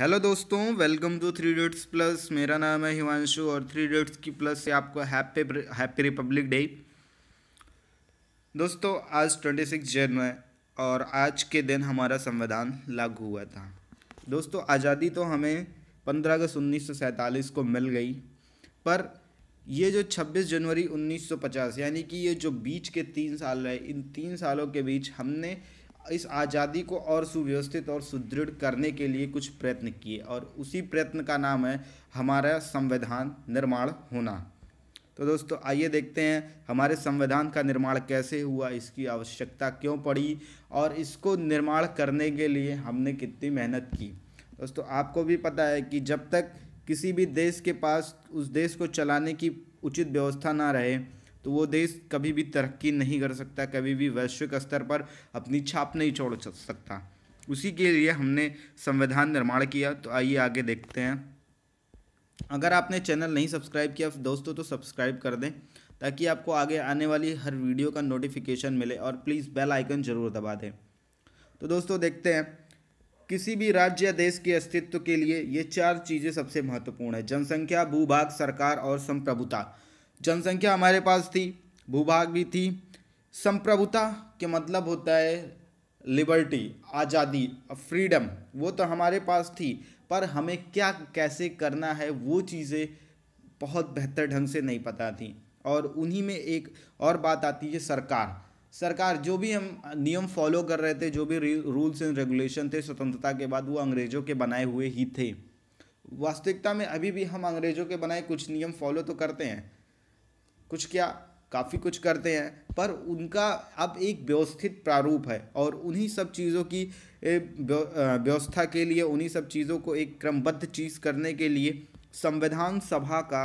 hello दोस्तों welcome to three dates plus मेरा नाम है हिमांशु और थ्री डेट्स की प्लस से आपको हैप्पी हैप्पी रिपब्लिक डे दोस्तों आज ट्वेंटी सिक्स जन है और आज के दिन हमारा संविधान लागू हुआ था दोस्तों आज़ादी तो हमें पंद्रह अगस्त उन्नीस सौ सैंतालीस को मिल गई पर ये जो छब्बीस जनवरी उन्नीस सौ पचास यानी कि ये जो बीच के तीन साल रहे इन तीन सालों के बीच हमने इस आज़ादी को और सुव्यवस्थित और सुदृढ़ करने के लिए कुछ प्रयत्न किए और उसी प्रयत्न का नाम है हमारा संविधान निर्माण होना तो दोस्तों आइए देखते हैं हमारे संविधान का निर्माण कैसे हुआ इसकी आवश्यकता क्यों पड़ी और इसको निर्माण करने के लिए हमने कितनी मेहनत की दोस्तों आपको भी पता है कि जब तक किसी भी देश के पास उस देश को चलाने की उचित व्यवस्था ना रहे तो वो देश कभी भी तरक्की नहीं कर सकता कभी भी वैश्विक स्तर पर अपनी छाप नहीं छोड़ सकता उसी के लिए हमने संविधान निर्माण किया तो आइए आगे देखते हैं अगर आपने चैनल नहीं सब्सक्राइब किया दोस्तों तो सब्सक्राइब कर दें ताकि आपको आगे आने वाली हर वीडियो का नोटिफिकेशन मिले और प्लीज़ बेल आइकन ज़रूर दबा दें तो दोस्तों देखते हैं किसी भी राज्य या देश के अस्तित्व के लिए ये चार चीज़ें सबसे महत्वपूर्ण है जनसंख्या भूभाग सरकार और संप्रभुता जनसंख्या हमारे पास थी भूभाग भी थी संप्रभुता के मतलब होता है लिबर्टी आज़ादी फ्रीडम वो तो हमारे पास थी पर हमें क्या कैसे करना है वो चीज़ें बहुत बेहतर ढंग से नहीं पता थी और उन्हीं में एक और बात आती है सरकार सरकार जो भी हम नियम फॉलो कर रहे थे जो भी रूल्स एंड रेगुलेशन थे स्वतंत्रता के बाद वो अंग्रेज़ों के बनाए हुए ही थे वास्तविकता में अभी भी हम अंग्रेज़ों के बनाए कुछ नियम फॉलो तो करते हैं कुछ क्या काफ़ी कुछ करते हैं पर उनका अब एक व्यवस्थित प्रारूप है और उन्हीं सब चीज़ों की व्यवस्था के लिए उन्हीं सब चीज़ों को एक क्रमबद्ध चीज़ करने के लिए संविधान सभा का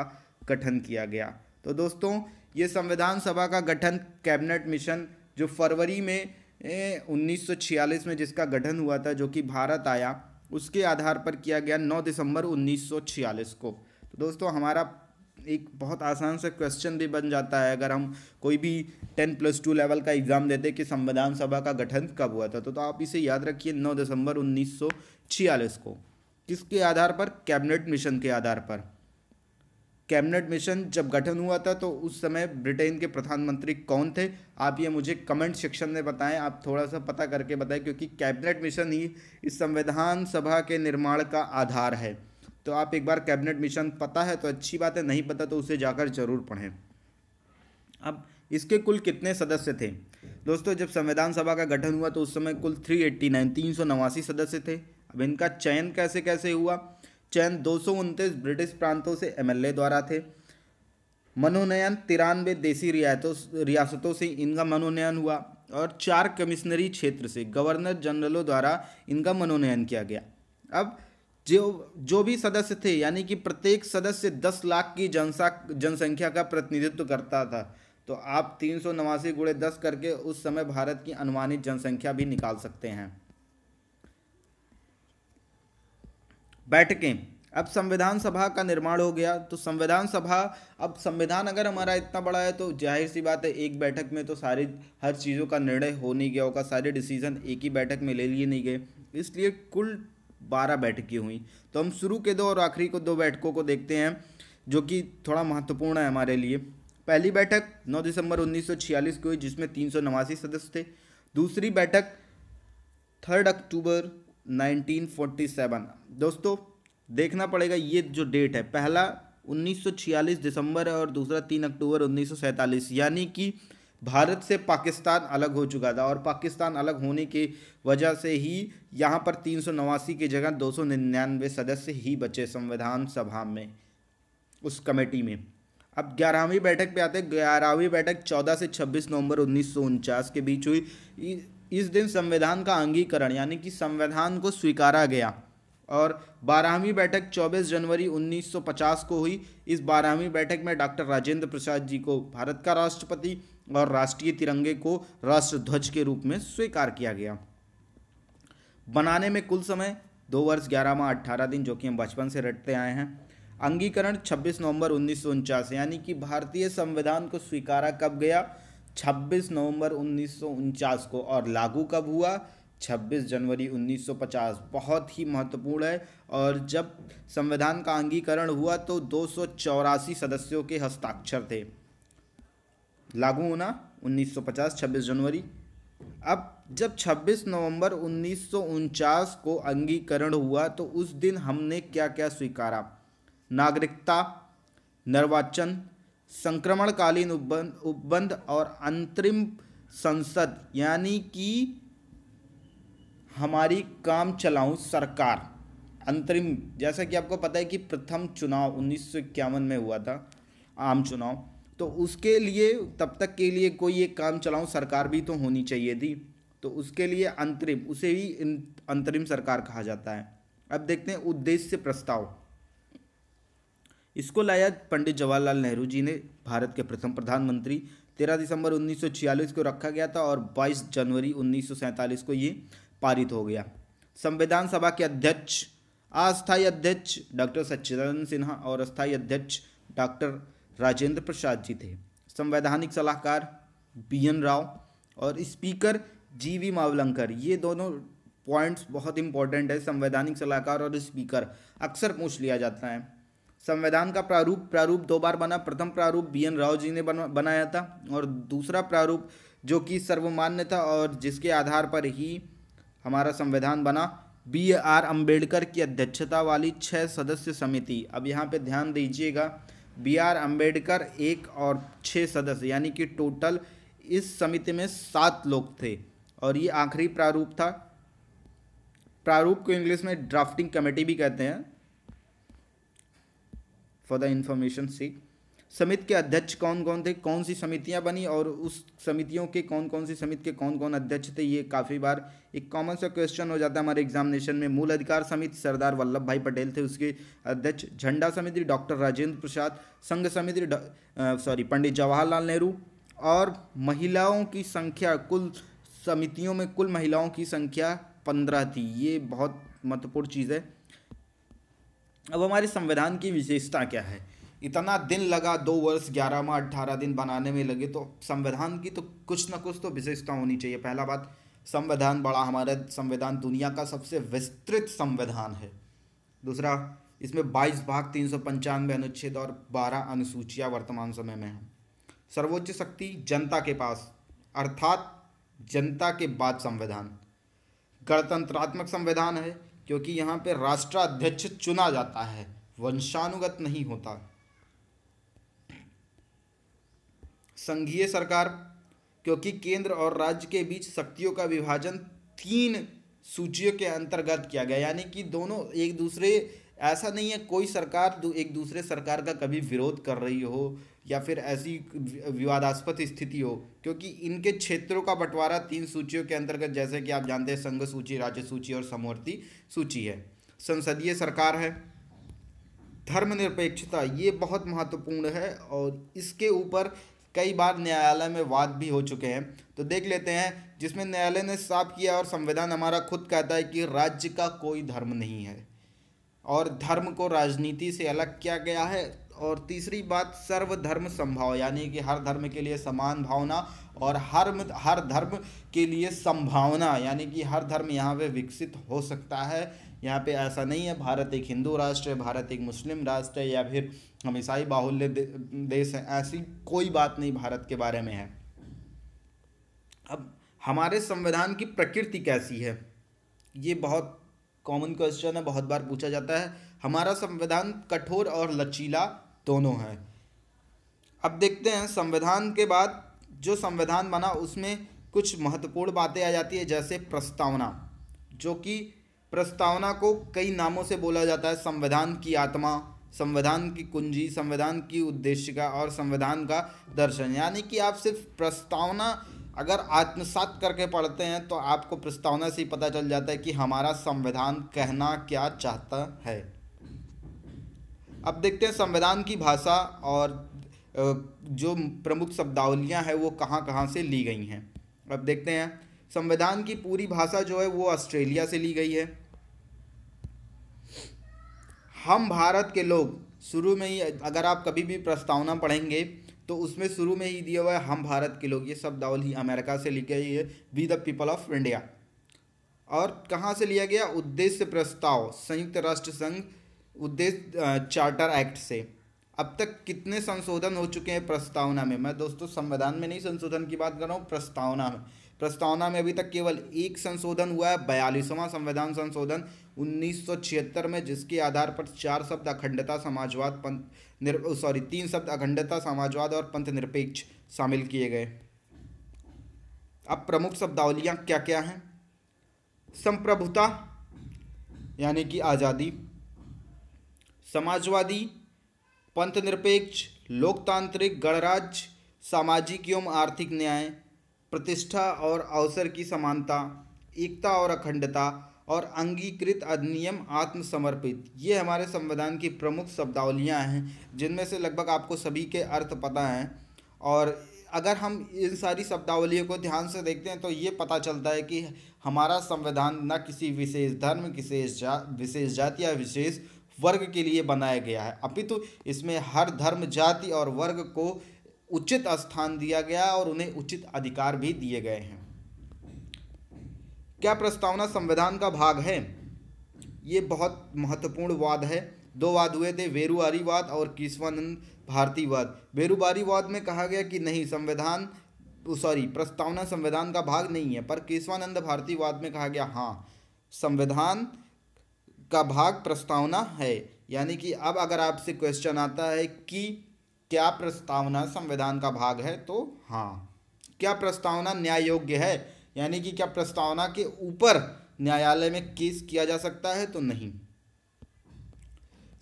गठन किया गया तो दोस्तों ये संविधान सभा का गठन कैबिनेट मिशन जो फरवरी में ए, 1946 में जिसका गठन हुआ था जो कि भारत आया उसके आधार पर किया गया 9 दिसंबर 1946 को तो दोस्तों हमारा एक बहुत आसान सा क्वेश्चन भी बन जाता है अगर हम कोई भी टेन प्लस टू लेवल का एग्ज़ाम देते कि संविधान सभा का गठन कब हुआ था तो, तो आप इसे याद रखिए नौ दिसंबर उन्नीस को किसके आधार पर कैबिनेट मिशन के आधार पर कैबिनेट मिशन जब गठन हुआ था तो उस समय ब्रिटेन के प्रधानमंत्री कौन थे आप ये मुझे कमेंट सेक्शन में बताएं आप थोड़ा सा पता करके बताएं क्योंकि कैबिनेट मिशन ही इस संविधान सभा के निर्माण का आधार है तो आप एक बार कैबिनेट मिशन पता है तो अच्छी बात है नहीं पता तो उसे जाकर जरूर पढ़ें अब इसके कुल कितने सदस्य थे दोस्तों जब संविधान सभा का गठन हुआ तो उस समय कुल थ्री एट्टी नाइन तीन सौ नवासी सदस्य थे अब इनका चयन कैसे कैसे हुआ चयन दो सौ उनतीस ब्रिटिश प्रांतों से एमएलए द्वारा थे मनोनयन तिरानवे देसी रियायतों रियासतों से इनका मनोनयन हुआ और चार कमिश्नरी क्षेत्र से गवर्नर जनरलों द्वारा इनका मनोनयन किया गया अब जो जो भी सदस्य थे यानी कि प्रत्येक सदस्य दस लाख की जनसा जनसंख्या का प्रतिनिधित्व करता था तो आप तीन सौ नवासी गुड़े दस करके उस समय भारत की अनुमानित जनसंख्या भी निकाल सकते हैं बैठकें अब संविधान सभा का निर्माण हो गया तो संविधान सभा अब संविधान अगर हमारा इतना बड़ा है तो जाहिर सी बात है एक बैठक में तो सारी हर चीज़ों का निर्णय हो नहीं गया होगा सारे डिसीजन एक ही बैठक में ले लिए नहीं गए इसलिए कुल बारह बैठकें हुई तो हम शुरू के दो और आखिरी को दो बैठकों को देखते हैं जो कि थोड़ा महत्वपूर्ण है हमारे लिए पहली बैठक 9 दिसंबर 1946 को हुई जिसमें तीन सदस्य थे दूसरी बैठक थर्ड अक्टूबर 1947 दोस्तों देखना पड़ेगा ये जो डेट है पहला 1946 दिसंबर है और दूसरा 3 अक्टूबर 1947 यानी कि भारत से पाकिस्तान अलग हो चुका था और पाकिस्तान अलग होने की वजह से ही यहाँ पर तीन की जगह दो सदस्य ही बचे संविधान सभा में उस कमेटी में अब ग्यारहवीं बैठक पे आते हैं ग्यारहवीं बैठक 14 से 26 नवंबर उन्नीस के बीच हुई इस दिन संविधान का अंगीकरण यानी कि संविधान को स्वीकारा गया और बारहवीं बैठक 24 जनवरी 1950 को हुई इस बारहवीं बैठक में डॉक्टर राजेंद्र प्रसाद जी को भारत का राष्ट्रपति और राष्ट्रीय तिरंगे को राष्ट्र ध्वज के रूप में स्वीकार किया गया बनाने में कुल समय दो वर्ष ग्यारह माह अट्ठारह दिन जो कि हम बचपन से रटते आए हैं अंगीकरण 26 नवंबर उन्नीस यानी कि भारतीय संविधान को स्वीकारा कब गया 26 नवंबर उन्नीस को और लागू कब हुआ 26 जनवरी 1950 बहुत ही महत्वपूर्ण है और जब संविधान का अंगीकरण हुआ तो दो सदस्यों के हस्ताक्षर थे लागू होना 1950 छब्बीस जनवरी अब जब 26 नवंबर उन्नीस को अंगीकरण हुआ तो उस दिन हमने क्या क्या स्वीकारा नागरिकता निर्वाचन संक्रमणकालीन उपबंध उपबंध और अंतरिम संसद यानी कि हमारी काम चलाऊ सरकार अंतरिम जैसा कि आपको पता है कि प्रथम चुनाव उन्नीस में हुआ था आम चुनाव तो उसके लिए तब तक के लिए कोई एक काम चलाऊँ सरकार भी तो होनी चाहिए थी तो उसके लिए अंतरिम उसे ही अंतरिम सरकार कहा जाता है अब देखते हैं उद्देश्य प्रस्ताव इसको लाया पंडित जवाहरलाल नेहरू जी ने भारत के प्रथम प्रधानमंत्री 13 दिसंबर 1946 को रखा गया था और 22 जनवरी 1947 को ये पारित हो गया संविधान सभा के अध्यक्ष अस्थायी अध्यक्ष डॉक्टर सच्चिदानंद सिन्हा और अस्थायी अध्यक्ष डॉक्टर राजेंद्र प्रसाद जी थे संवैधानिक सलाहकार बी एन राव और स्पीकर जी वी मावलंकर ये दोनों पॉइंट्स बहुत इंपॉर्टेंट है संवैधानिक सलाहकार और स्पीकर अक्सर पूछ लिया जाता है संविधान का प्रारूप प्रारूप दो बार बना प्रथम प्रारूप बी एन राव जी ने बना बनाया था और दूसरा प्रारूप जो कि सर्वमान्य था और जिसके आधार पर ही हमारा संविधान बना बी आर अम्बेडकर की अध्यक्षता वाली छः सदस्य समिति अब यहाँ पे ध्यान दीजिएगा बी आर अम्बेडकर एक और छः सदस्य यानी कि टोटल इस समिति में सात लोग थे और ये आखिरी प्रारूप था प्रारूप को इंग्लिश में ड्राफ्टिंग कमेटी भी कहते हैं फॉर द इंफॉर्मेशन सीख समिति के अध्यक्ष कौन कौन थे कौन सी समितियां बनी और उस समितियों के कौन कौन सी समिति के कौन कौन अध्यक्ष थे ये काफ़ी बार एक कॉमन सा क्वेश्चन हो जाता है हमारे एग्जामिनेशन में मूल अधिकार समिति सरदार वल्लभ भाई पटेल थे उसके अध्यक्ष झंडा समिति डॉक्टर राजेंद्र प्रसाद संघ समिति सॉरी पंडित जवाहरलाल नेहरू और महिलाओं की संख्या कुल समितियों में कुल महिलाओं की संख्या पंद्रह थी ये बहुत महत्वपूर्ण चीज़ है अब हमारे संविधान की विशेषता क्या है इतना दिन लगा दो वर्ष ग्यारह माह अट्ठारह दिन बनाने में लगे तो संविधान की तो कुछ ना कुछ तो विशेषता होनी चाहिए पहला बात संविधान बड़ा हमारा संविधान दुनिया का सबसे विस्तृत संविधान है दूसरा इसमें 22 भाग तीन सौ पंचानवे अनुच्छेद और 12 अनुसूचियां वर्तमान समय में हैं सर्वोच्च शक्ति जनता के पास अर्थात जनता के बाद संविधान गणतंत्रात्मक संविधान है क्योंकि यहाँ पर राष्ट्राध्यक्ष चुना जाता है वंशानुगत नहीं होता संघीय सरकार क्योंकि केंद्र और राज्य के बीच शक्तियों का विभाजन तीन सूचियों के अंतर्गत किया गया यानी कि दोनों एक दूसरे ऐसा नहीं है कोई सरकार एक दूसरे सरकार का कभी विरोध कर रही हो या फिर ऐसी विवादास्पद स्थिति हो क्योंकि इनके क्षेत्रों का बंटवारा तीन सूचियों के अंतर्गत जैसे कि आप जानते हैं संघ सूची राज्य सूची और समवर्ती सूची है संसदीय सरकार है धर्मनिरपेक्षता ये बहुत महत्वपूर्ण है और इसके ऊपर कई बार न्यायालय में वाद भी हो चुके हैं तो देख लेते हैं जिसमें न्यायालय ने साफ किया और संविधान हमारा खुद कहता है कि राज्य का कोई धर्म नहीं है और धर्म को राजनीति से अलग किया गया है और तीसरी बात सर्वधर्म संभाव यानी कि हर धर्म के लिए समान भावना और हर हर धर्म के लिए संभावना यानी कि हर धर्म यहाँ पे विकसित हो सकता है यहाँ पे ऐसा नहीं है भारत एक हिंदू राष्ट्र है भारत एक मुस्लिम राष्ट्र है या फिर हम ईसाई बाहुल्य दे, देश हैं ऐसी कोई बात नहीं भारत के बारे में है अब हमारे संविधान की प्रकृति कैसी है ये बहुत कॉमन क्वेश्चन है बहुत बार पूछा जाता है हमारा संविधान कठोर और लचीला दोनों हैं अब देखते हैं संविधान के बाद जो संविधान बना उसमें कुछ महत्वपूर्ण बातें आ जाती है जैसे प्रस्तावना जो कि प्रस्तावना को कई नामों से बोला जाता है संविधान की आत्मा संविधान की कुंजी संविधान की उद्देशिका और संविधान का दर्शन यानी कि आप सिर्फ प्रस्तावना अगर आत्मसात करके पढ़ते हैं तो आपको प्रस्तावना से ही पता चल जाता है कि हमारा संविधान कहना क्या चाहता है अब देखते हैं संविधान की भाषा और जो प्रमुख शब्दावलियाँ हैं वो कहाँ कहाँ से ली गई हैं अब देखते हैं संविधान की पूरी भाषा जो है वो ऑस्ट्रेलिया से ली गई है हम भारत के लोग शुरू में ही अगर आप कभी भी प्रस्तावना पढ़ेंगे तो उसमें शुरू में ही दिया हुआ है हम भारत के लोग ये शब्दावली अमेरिका से ली गई है we the people of India और कहाँ से लिया गया उद्देश्य प्रस्ताव संयुक्त राष्ट्र संघ उद्देश्य चार्टर एक्ट से अब तक कितने संशोधन हो चुके हैं प्रस्तावना में मैं दोस्तों संविधान में नहीं संशोधन की बात कर रहा हूँ प्रस्तावना में प्रस्तावना में अभी तक केवल एक संशोधन हुआ है बयालीसवां संविधान संशोधन 1976 में जिसके आधार पर चार शब्द अखंडता समाजवाद पंथ सॉरी तीन शब्द अखंडता समाजवाद और पंथ निरपेक्ष शामिल किए गए अब प्रमुख शब्दावलियाँ क्या क्या हैं संप्रभुता यानी कि आज़ादी समाजवादी पंथनिरपेक्ष लोकतांत्रिक गणराज्य सामाजिक एवं आर्थिक न्याय प्रतिष्ठा और अवसर की समानता एकता और अखंडता और अंगीकृत अधिनियम आत्मसमर्पित ये हमारे संविधान की प्रमुख शब्दावलियाँ हैं जिनमें से लगभग आपको सभी के अर्थ पता हैं और अगर हम इन सारी शब्दावलियों को ध्यान से देखते हैं तो ये पता चलता है कि हमारा संविधान न किसी विशेष धर्म किसी जा, विशेष जाति या विशेष वर्ग के लिए बनाया गया है अपितु इसमें हर धर्म जाति और वर्ग को उचित स्थान दिया गया और उन्हें उचित अधिकार भी दिए गए हैं क्या प्रस्तावना संविधान का भाग है ये बहुत महत्वपूर्ण वाद है दो वाद हुए थे वेरुआरीवाद और केशवानंद भारतीवाद वेरुबारीवाद में कहा गया कि नहीं संविधान सॉरी प्रस्तावना संविधान का भाग नहीं है पर केशवानंद भारतीवाद में कहा गया हाँ संविधान का भाग प्रस्तावना है यानी कि अब अगर आपसे क्वेश्चन आता है कि क्या प्रस्तावना संविधान का भाग है तो हाँ क्या प्रस्तावना न्याय योग्य है यानी कि क्या प्रस्तावना के ऊपर न्यायालय में केस किया जा सकता है तो नहीं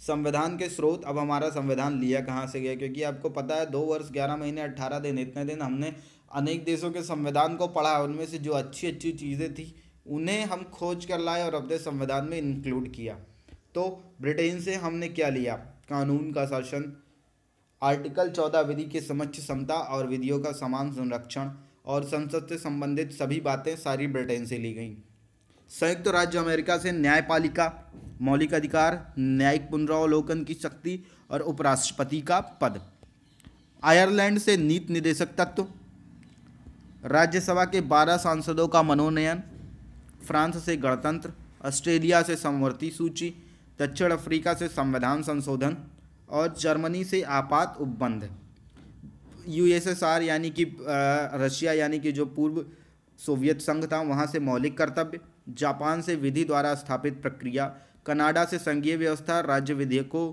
संविधान के स्रोत अब हमारा संविधान लिया कहाँ से गया क्योंकि आपको पता है दो वर्ष ग्यारह महीने अट्ठारह दिन इतने दिन हमने अनेक देशों के संविधान को पढ़ा उनमें से जो अच्छी अच्छी चीज़ें थी उन्हें हम खोज कर लाए और अपने संविधान में इंक्लूड किया तो ब्रिटेन से हमने क्या लिया कानून का शासन आर्टिकल चौदह विधि के समक्ष समता और विधियों का समान संरक्षण और संसद से संबंधित सभी बातें सारी ब्रिटेन से ली गईं संयुक्त राज्य अमेरिका से न्यायपालिका मौलिक अधिकार न्यायिक पुनरावलोकन की शक्ति और उपराष्ट्रपति का पद आयरलैंड से नीति निदेशक तत्व राज्यसभा के 12 सांसदों का मनोनयन फ्रांस से गणतंत्र ऑस्ट्रेलिया से संवर्ती सूची दक्षिण अफ्रीका से संविधान संशोधन और जर्मनी से आपात उपबंध यूएसएसआर यानी कि रशिया यानी कि जो पूर्व सोवियत संघ था वहाँ से मौलिक कर्तव्य जापान से विधि द्वारा स्थापित प्रक्रिया कनाडा से संघीय व्यवस्था राज्य विधेयकों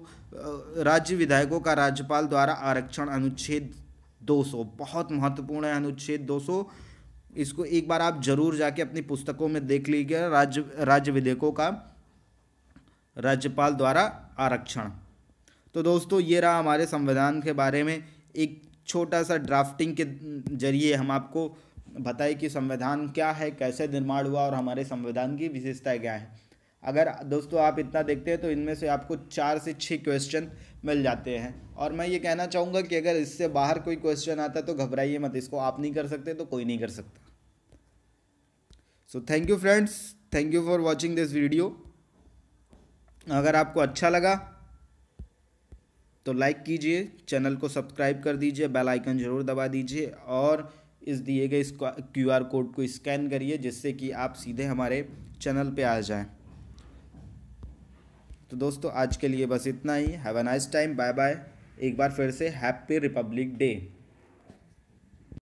राज्य विधायकों का राज्यपाल द्वारा आरक्षण अनुच्छेद 200 बहुत महत्वपूर्ण है अनुच्छेद 200 इसको एक बार आप जरूर जाके अपनी पुस्तकों में देख लीजिए राज्य राज्य विधेयकों का राज्यपाल द्वारा आरक्षण तो दोस्तों ये रहा हमारे संविधान के बारे में एक छोटा सा ड्राफ्टिंग के जरिए हम आपको बताए कि संविधान क्या है कैसे निर्माण हुआ और हमारे संविधान की विशेषताएँ क्या है अगर दोस्तों आप इतना देखते हैं तो इनमें से आपको चार से छः क्वेश्चन मिल जाते हैं और मैं ये कहना चाहूँगा कि अगर इससे बाहर कोई क्वेश्चन आता है तो घबराइए मत इसको आप नहीं कर सकते तो कोई नहीं कर सकता so thank you friends thank you for watching this video अगर आपको अच्छा लगा तो लाइक कीजिए चैनल को सब्सक्राइब कर दीजिए बेल आइकन ज़रूर दबा दीजिए और इस दिए गए इस क्यू आर कोड को स्कैन करिए जिससे कि आप सीधे हमारे चैनल पे आ जाएं तो दोस्तों आज के लिए बस इतना ही have a nice time bye bye एक बार फिर से हैप्पी रिपब्लिक डे